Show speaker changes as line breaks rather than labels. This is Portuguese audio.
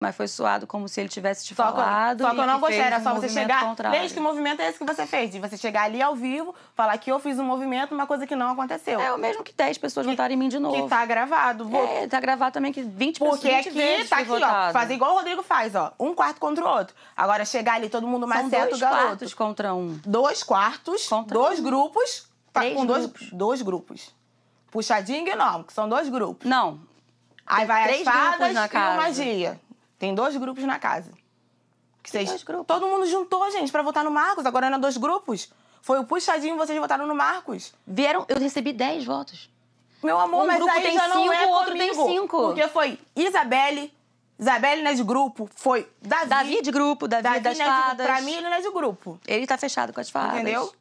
mas foi suado como se ele tivesse te só falado. só que eu não gostei, era só você chegar. Contrário. Desde que
movimento é esse que você fez? De você chegar ali ao vivo, falar que eu fiz um movimento, uma coisa que não aconteceu. É o mesmo que 10 pessoas que, em mim de novo. Que tá gravado. Vou... É, tá gravado também que 20 Porque pessoas. Porque aqui tá aqui, votado. ó. Fazer igual o Rodrigo faz, ó. Um quarto contra o outro. Agora chegar ali, todo mundo mais São certo, dois garoto. quartos contra um. Dois quartos, contra dois um. grupos. Tá, três com dois grupos. dois grupos. Puxadinho e não, que são dois grupos. Não. Aí vai três as fadas na e uma magia. Tem dois grupos na casa. Que vocês... Dois grupos. Todo mundo juntou, gente, para votar no Marcos. Agora é dois grupos. Foi o puxadinho, vocês votaram no Marcos. Vieram, eu recebi 10 votos. Meu amor, um mas grupo aí tem já cinco, não é o outro comigo, tem cinco. Porque foi Isabelle, Isabelle não é
de grupo, foi Davi. Davi de grupo, Davi, Davi das fadas. É de, pra mim, ele não é de grupo. Ele tá fechado com as fadas. Entendeu?